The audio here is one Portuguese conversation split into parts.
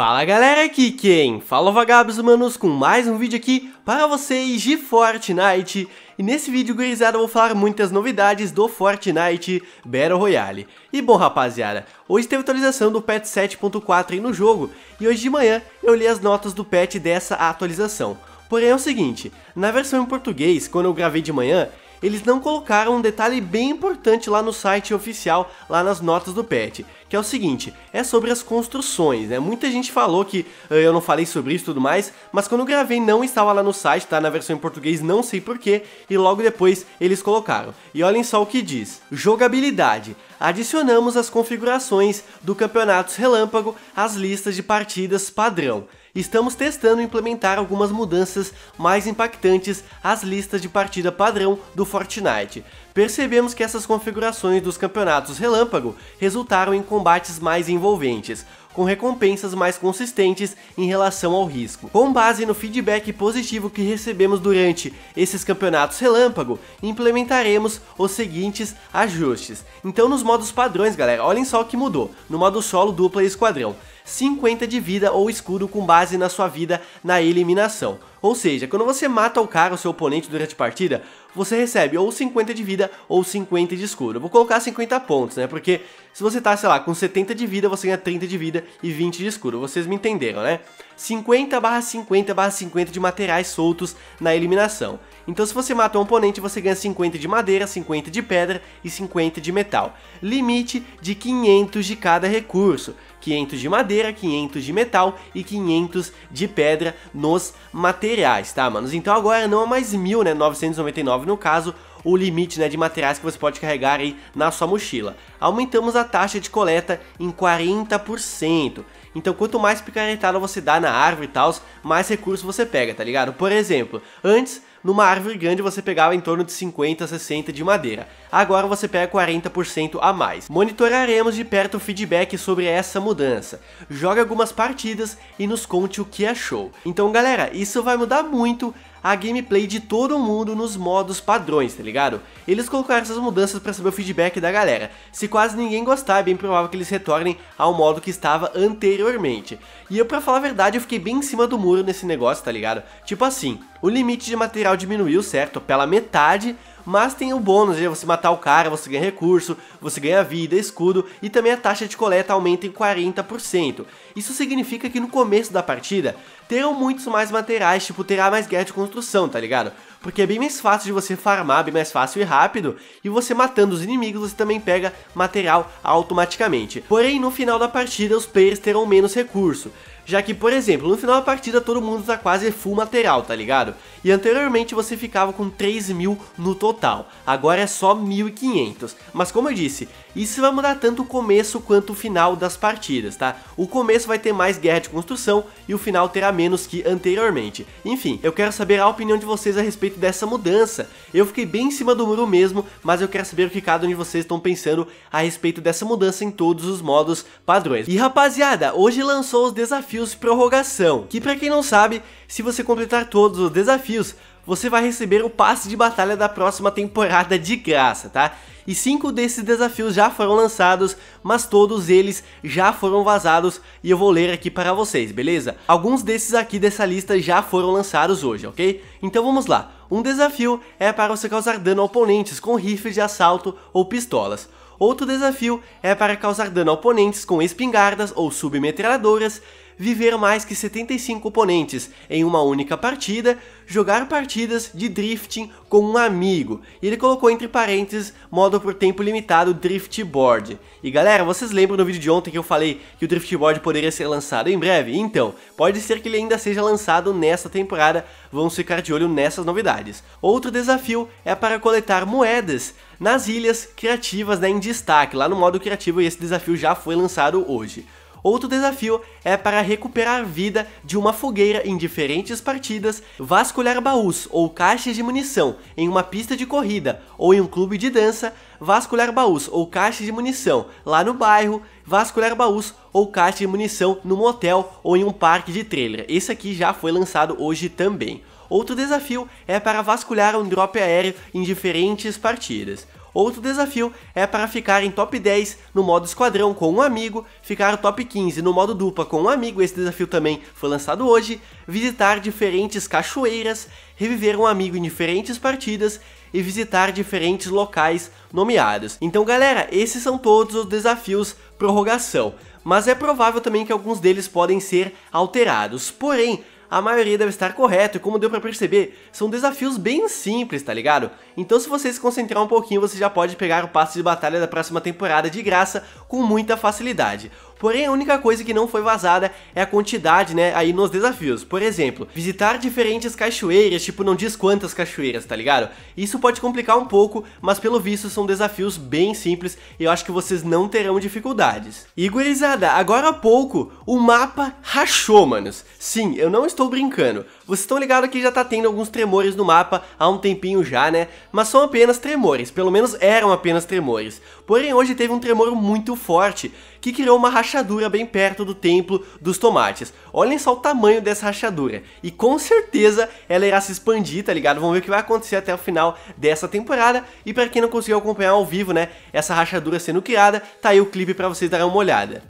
Fala galera, aqui quem? Fala vagabos humanos com mais um vídeo aqui para vocês de Fortnite E nesse vídeo gurizada eu vou falar muitas novidades do Fortnite Battle Royale E bom rapaziada, hoje teve atualização do patch 7.4 aí no jogo E hoje de manhã eu li as notas do patch dessa atualização Porém é o seguinte, na versão em português, quando eu gravei de manhã, eles não colocaram um detalhe bem importante lá no site oficial, lá nas notas do patch, que é o seguinte, é sobre as construções, né? Muita gente falou que uh, eu não falei sobre isso e tudo mais, mas quando eu gravei não estava lá no site, tá na versão em português, não sei porquê, e logo depois eles colocaram. E olhem só o que diz. Jogabilidade. Adicionamos as configurações do Campeonatos Relâmpago às listas de partidas padrão estamos testando implementar algumas mudanças mais impactantes às listas de partida padrão do Fortnite. Percebemos que essas configurações dos campeonatos relâmpago resultaram em combates mais envolventes, com recompensas mais consistentes em relação ao risco. Com base no feedback positivo que recebemos durante esses campeonatos relâmpago, implementaremos os seguintes ajustes. Então nos modos padrões, galera, olhem só o que mudou. No modo solo, dupla e esquadrão. 50 de vida ou escudo com base na sua vida na eliminação. Ou seja, quando você mata o cara, o seu oponente, durante a partida, você recebe ou 50 de vida ou 50 de escuro. Eu vou colocar 50 pontos, né? Porque se você tá, sei lá, com 70 de vida, você ganha 30 de vida e 20 de escuro. Vocês me entenderam, né? 50 barra 50 barra 50 de materiais soltos na eliminação. Então se você mata um oponente, você ganha 50 de madeira, 50 de pedra e 50 de metal. Limite de 500 de cada recurso. 500 de madeira, 500 de metal e 500 de pedra nos materiais materiais, tá, manos? Então agora não é mais mil, né, 999 no caso, o limite né, de materiais que você pode carregar aí na sua mochila. Aumentamos a taxa de coleta em 40%. Então quanto mais picaretada você dá na árvore e tal, mais recurso você pega, tá ligado? Por exemplo, antes numa árvore grande você pegava em torno de 50 a 60 de madeira. Agora você pega 40% a mais. Monitoraremos de perto o feedback sobre essa mudança. Jogue algumas partidas e nos conte o que achou. Então galera, isso vai mudar muito a gameplay de todo mundo nos modos padrões, tá ligado? Eles colocaram essas mudanças para saber o feedback da galera. Se quase ninguém gostar, é bem provável que eles retornem ao modo que estava anteriormente. E eu, pra falar a verdade, eu fiquei bem em cima do muro nesse negócio, tá ligado? Tipo assim, o limite de material diminuiu, certo? Pela metade, mas tem o bônus de né? você matar o cara, você ganha recurso, você ganha vida, escudo e também a taxa de coleta aumenta em 40%. Isso significa que no começo da partida terão muitos mais materiais, tipo terá mais guerra de construção, tá ligado? Porque é bem mais fácil de você farmar, bem mais fácil e rápido, e você matando os inimigos você também pega material automaticamente. Porém, no final da partida os players terão menos recurso. Já que, por exemplo, no final da partida todo mundo tá quase full material, tá ligado? E anteriormente você ficava com 3 mil no total, agora é só 1.500. Mas como eu disse, isso vai mudar tanto o começo quanto o final das partidas, tá? O começo vai ter mais guerra de construção e o final terá menos que anteriormente. Enfim, eu quero saber a opinião de vocês a respeito dessa mudança. Eu fiquei bem em cima do muro mesmo, mas eu quero saber o que cada um de vocês estão pensando a respeito dessa mudança em todos os modos padrões. E rapaziada, hoje lançou os desafios desafios prorrogação, que para quem não sabe, se você completar todos os desafios, você vai receber o passe de batalha da próxima temporada de graça, tá? E cinco desses desafios já foram lançados, mas todos eles já foram vazados e eu vou ler aqui para vocês, beleza? Alguns desses aqui dessa lista já foram lançados hoje, ok? Então vamos lá. Um desafio é para você causar dano a oponentes com rifles de assalto ou pistolas. Outro desafio é para causar dano a oponentes com espingardas ou submetralhadoras viver mais que 75 oponentes em uma única partida, jogar partidas de drifting com um amigo. E ele colocou entre parênteses modo por tempo limitado Drift Board. E galera, vocês lembram do vídeo de ontem que eu falei que o Drift Board poderia ser lançado em breve? Então, pode ser que ele ainda seja lançado nessa temporada, vamos ficar de olho nessas novidades. Outro desafio é para coletar moedas nas ilhas criativas né, em destaque, lá no modo criativo e esse desafio já foi lançado hoje. Outro desafio é para recuperar vida de uma fogueira em diferentes partidas, vasculhar baús ou caixas de munição em uma pista de corrida ou em um clube de dança, vasculhar baús ou caixas de munição lá no bairro, vasculhar baús ou caixas de munição num hotel ou em um parque de trailer. Esse aqui já foi lançado hoje também. Outro desafio é para vasculhar um drop aéreo em diferentes partidas. Outro desafio é para ficar em top 10 no modo esquadrão com um amigo, ficar top 15 no modo dupla com um amigo, esse desafio também foi lançado hoje, visitar diferentes cachoeiras, reviver um amigo em diferentes partidas e visitar diferentes locais nomeados. Então galera, esses são todos os desafios prorrogação, mas é provável também que alguns deles podem ser alterados. Porém, a maioria deve estar correto, e como deu para perceber, são desafios bem simples, tá ligado? Então se você se concentrar um pouquinho, você já pode pegar o passe de batalha da próxima temporada de graça com muita facilidade. Porém, a única coisa que não foi vazada é a quantidade, né, aí nos desafios. Por exemplo, visitar diferentes cachoeiras, tipo, não diz quantas cachoeiras, tá ligado? Isso pode complicar um pouco, mas pelo visto são desafios bem simples e eu acho que vocês não terão dificuldades. E gurizada, agora há pouco o mapa rachou, manos. Sim, eu não estou brincando. Vocês estão ligados que já tá tendo alguns tremores no mapa há um tempinho já, né? Mas são apenas tremores, pelo menos eram apenas tremores. Porém, hoje teve um tremor muito forte que criou uma rachadura bem perto do templo dos tomates. Olhem só o tamanho dessa rachadura. E com certeza ela irá se expandir, tá ligado? Vamos ver o que vai acontecer até o final dessa temporada. E para quem não conseguiu acompanhar ao vivo, né, essa rachadura sendo criada, tá aí o clipe para vocês darem uma olhada.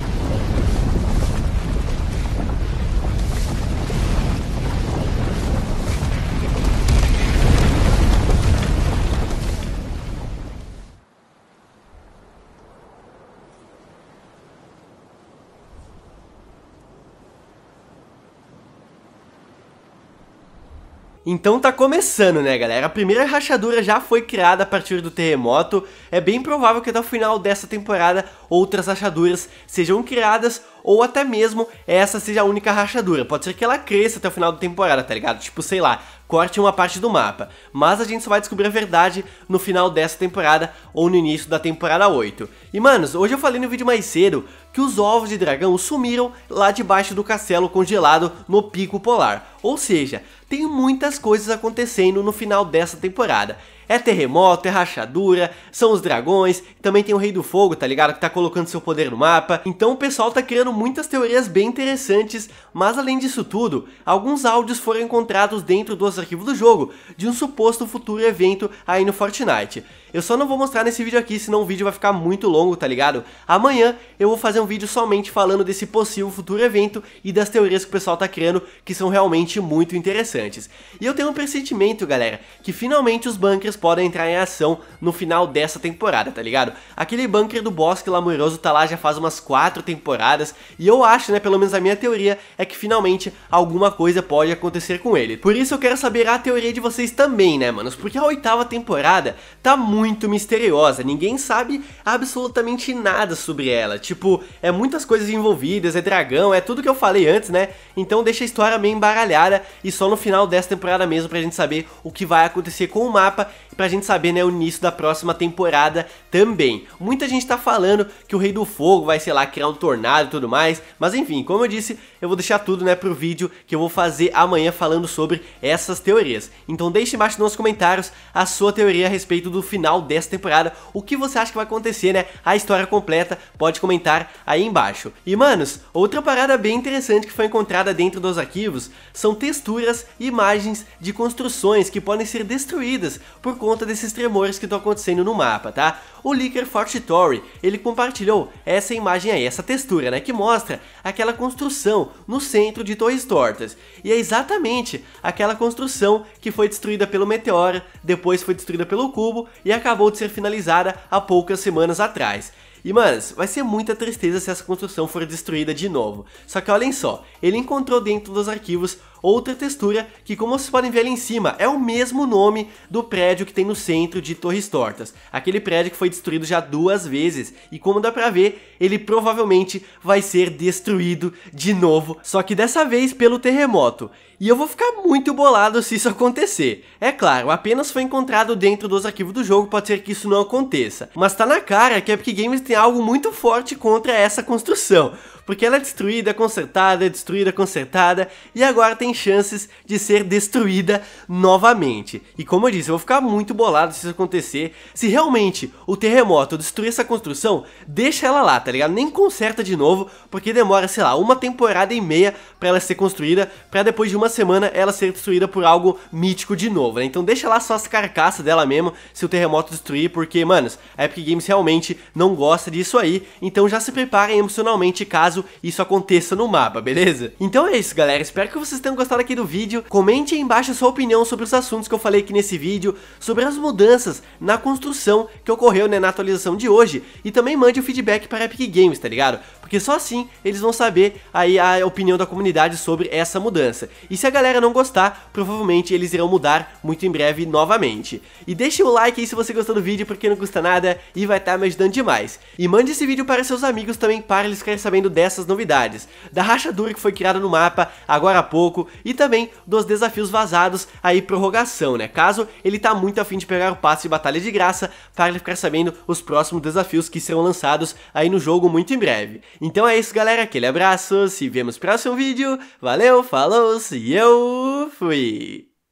Então tá começando, né, galera? A primeira rachadura já foi criada a partir do terremoto. É bem provável que até o final dessa temporada outras rachaduras sejam criadas ou até mesmo essa seja a única rachadura. Pode ser que ela cresça até o final da temporada, tá ligado? Tipo, sei lá, corte uma parte do mapa. Mas a gente só vai descobrir a verdade no final dessa temporada ou no início da temporada 8. E manos, hoje eu falei no vídeo mais cedo que os ovos de dragão sumiram lá debaixo do castelo congelado no pico polar. Ou seja, tem muitas coisas acontecendo no final dessa temporada. É terremoto, é rachadura, são os dragões, também tem o Rei do Fogo, tá ligado? Que tá colocando seu poder no mapa. Então o pessoal tá criando muitas teorias bem interessantes, mas além disso tudo, alguns áudios foram encontrados dentro dos arquivos do jogo, de um suposto futuro evento aí no Fortnite. Eu só não vou mostrar nesse vídeo aqui, senão o vídeo vai ficar muito longo, tá ligado? Amanhã eu vou fazer um vídeo somente falando desse possível futuro evento e das teorias que o pessoal tá criando, que são realmente muito interessantes. E eu tenho um pressentimento, galera, que finalmente os bunkers podem entrar em ação no final dessa temporada, tá ligado? Aquele bunker do Bosque amoroso tá lá já faz umas quatro temporadas e eu acho, né, pelo menos a minha teoria é que finalmente alguma coisa pode acontecer com ele. Por isso eu quero saber a teoria de vocês também, né, manos? Porque a oitava temporada tá muito misteriosa, ninguém sabe absolutamente nada sobre ela. Tipo, é muitas coisas envolvidas, é dragão, é tudo que eu falei antes, né? Então deixa a história meio embaralhada e só no final dessa temporada mesmo pra gente saber o que vai acontecer com o mapa pra gente saber, né, o início da próxima temporada também. Muita gente tá falando que o Rei do Fogo vai, sei lá, criar um tornado e tudo mais, mas enfim, como eu disse, eu vou deixar tudo, né, pro vídeo que eu vou fazer amanhã falando sobre essas teorias. Então deixe embaixo nos comentários a sua teoria a respeito do final dessa temporada, o que você acha que vai acontecer, né, a história completa, pode comentar aí embaixo. E, manos, outra parada bem interessante que foi encontrada dentro dos arquivos são texturas e imagens de construções que podem ser destruídas por conta conta desses tremores que estão acontecendo no mapa, tá? O Leaker Fortitory, ele compartilhou essa imagem aí, essa textura, né? Que mostra aquela construção no centro de Torres Tortas. E é exatamente aquela construção que foi destruída pelo meteoro, depois foi destruída pelo cubo e acabou de ser finalizada há poucas semanas atrás. E, manos, vai ser muita tristeza se essa construção for destruída de novo. Só que olhem só, ele encontrou dentro dos arquivos outra textura que, como vocês podem ver ali em cima, é o mesmo nome do prédio que tem no centro de Torres Tortas. Aquele prédio que foi destruído já duas vezes e como dá pra ver, ele provavelmente vai ser destruído de novo, só que dessa vez pelo terremoto. E eu vou ficar muito bolado se isso acontecer. É claro, apenas foi encontrado dentro dos arquivos do jogo, pode ser que isso não aconteça. Mas tá na cara que a Epic Games tem algo muito forte contra essa construção porque ela é destruída, consertada, é destruída, consertada, e agora tem chances de ser destruída novamente. E como eu disse, eu vou ficar muito bolado se isso acontecer. Se realmente o terremoto destruir essa construção, deixa ela lá, tá ligado? Nem conserta de novo, porque demora, sei lá, uma temporada e meia para ela ser construída, para depois de uma semana ela ser destruída por algo mítico de novo, né? Então deixa lá só as carcaças dela mesmo, se o terremoto destruir, porque, manos, a Epic Games realmente não gosta disso aí, então já se preparem emocionalmente caso caso isso aconteça no mapa, beleza? Então é isso, galera. Espero que vocês tenham gostado aqui do vídeo. Comente aí embaixo a sua opinião sobre os assuntos que eu falei aqui nesse vídeo, sobre as mudanças na construção que ocorreu né, na atualização de hoje e também mande o feedback para a Epic Games, tá ligado? Porque só assim eles vão saber aí a opinião da comunidade sobre essa mudança. E se a galera não gostar, provavelmente eles irão mudar muito em breve novamente. E deixe o like aí se você gostou do vídeo, porque não custa nada e vai estar tá me ajudando demais. E mande esse vídeo para seus amigos também para eles ficarem sabendo dessa dessas novidades, da rachadura que foi criada no mapa agora há pouco e também dos desafios vazados aí prorrogação, né? Caso ele tá muito afim de pegar o passe de batalha de graça para ele ficar sabendo os próximos desafios que serão lançados aí no jogo muito em breve. Então é isso, galera. Aquele abraço, se vemos no próximo vídeo. Valeu, falou, se eu fui!